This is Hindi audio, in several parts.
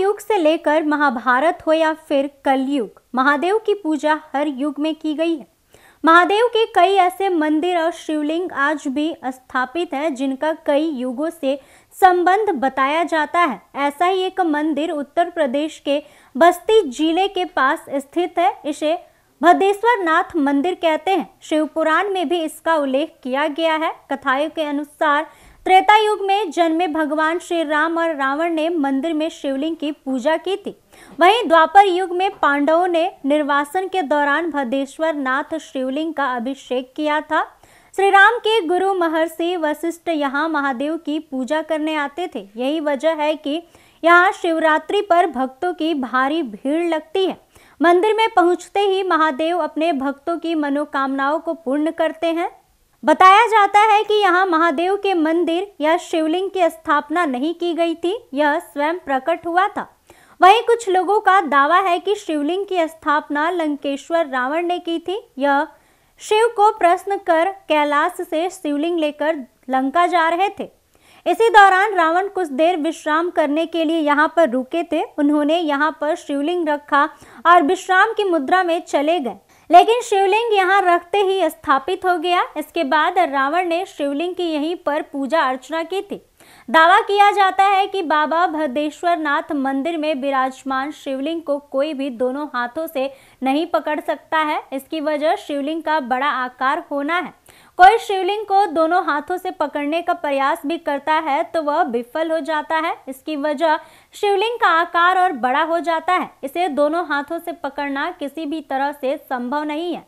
युग से लेकर महाभारत हो या फिर कलयुग महादेव की पूजा हर युग में की गई है महादेव के कई ऐसे मंदिर और शिवलिंग आज भी स्थापित है जिनका कई युगों से संबंध बताया जाता है ऐसा ही एक मंदिर उत्तर प्रदेश के बस्ती जिले के पास स्थित है इसे भदेश्वर नाथ मंदिर कहते हैं शिवपुराण में भी इसका उल्लेख किया गया है कथाओं के अनुसार त्रेता युग में जन्मे भगवान श्री राम और रावण ने मंदिर में शिवलिंग की पूजा की थी वहीं द्वापर युग में पांडवों ने निर्वासन के दौरान भदेश्वर नाथ शिवलिंग का अभिषेक किया था श्री राम के गुरु महर्षि वशिष्ठ यहाँ महादेव की पूजा करने आते थे यही वजह है कि यहाँ शिवरात्रि पर भक्तों की भारी भीड़ लगती है मंदिर में पहुँचते ही महादेव अपने भक्तों की मनोकामनाओं को पूर्ण करते हैं बताया जाता है कि यहाँ महादेव के मंदिर या शिवलिंग की स्थापना नहीं की गई थी यह स्वयं प्रकट हुआ था वहीं कुछ लोगों का दावा है कि शिवलिंग की स्थापना लंकेश्वर रावण ने की थी यह शिव को प्रश्न कर कैलाश से शिवलिंग लेकर लंका जा रहे थे इसी दौरान रावण कुछ देर विश्राम करने के लिए यहाँ पर रुके थे उन्होंने यहाँ पर शिवलिंग रखा और विश्राम की मुद्रा में चले गए लेकिन शिवलिंग यहाँ रखते ही स्थापित हो गया इसके बाद रावण ने शिवलिंग की यहीं पर पूजा अर्चना की थी दावा किया जाता है कि बाबा भद्रेश्वर नाथ मंदिर में विराजमान शिवलिंग को कोई भी दोनों हाथों से नहीं पकड़ सकता है इसकी वजह शिवलिंग का बड़ा आकार होना है कोई शिवलिंग को दोनों हाथों से पकड़ने का प्रयास भी करता है तो वह विफल हो जाता है इसकी वजह शिवलिंग का आकार और बड़ा हो जाता है इसे दोनों हाथों से पकड़ना किसी भी तरह से संभव नहीं है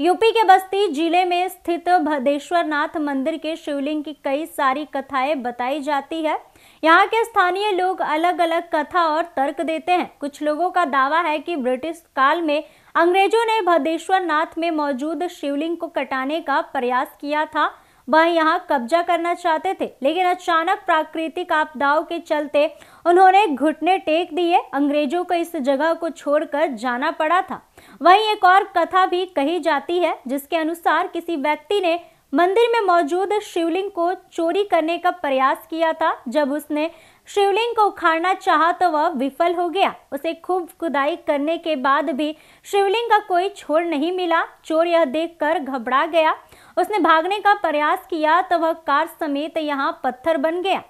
यूपी के बस्ती जिले में स्थित भदेश्वर नाथ मंदिर के शिवलिंग की कई सारी कथाएं बताई जाती है यहाँ के स्थानीय लोग अलग अलग कथा और तर्क देते हैं कुछ लोगों का दावा है कि ब्रिटिश काल में अंग्रेजों ने भदेश्वर नाथ में मौजूद शिवलिंग को कटाने का प्रयास किया था वह यहाँ कब्जा करना चाहते थे लेकिन अचानक प्राकृतिक आपदाओं के चलते उन्होंने घुटने टेक दिए अंग्रेजों को इस जगह को छोड़कर जाना पड़ा था वहीं एक और कथा भी कही जाती है जिसके अनुसार किसी व्यक्ति ने मंदिर में मौजूद शिवलिंग को चोरी करने का प्रयास किया था जब उसने शिवलिंग को उखाड़ना चाहा तो वह विफल हो गया उसे खूब खुदाई करने के बाद भी शिवलिंग का कोई छोर नहीं मिला चोर यह देखकर घबरा गया उसने भागने का प्रयास किया तो वह कार समेत यहाँ पत्थर बन गया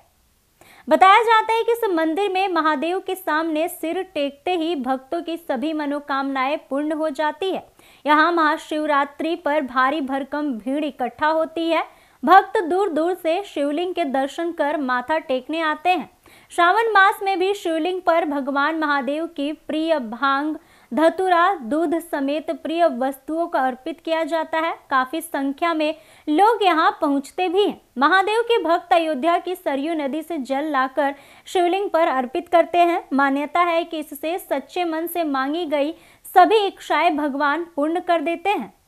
बताया जाता है कि इस मंदिर में महादेव के सामने सिर टेकते ही भक्तों की सभी मनोकामनाएं पूर्ण हो जाती है यहाँ महाशिवरात्रि पर भारी भरकम भीड़ इकट्ठा होती है भक्त दूर दूर से शिवलिंग के दर्शन कर माथा टेकने आते हैं श्रावण मास में भी शिवलिंग पर भगवान महादेव की प्रिय भांग धतुरा दूध समेत प्रिय वस्तुओं का अर्पित किया जाता है काफी संख्या में लोग यहाँ पहुँचते भी हैं महादेव के भक्त अयोध्या की सरयू नदी से जल लाकर शिवलिंग पर अर्पित करते हैं मान्यता है कि इससे सच्चे मन से मांगी गई सभी इच्छाएं भगवान पूर्ण कर देते हैं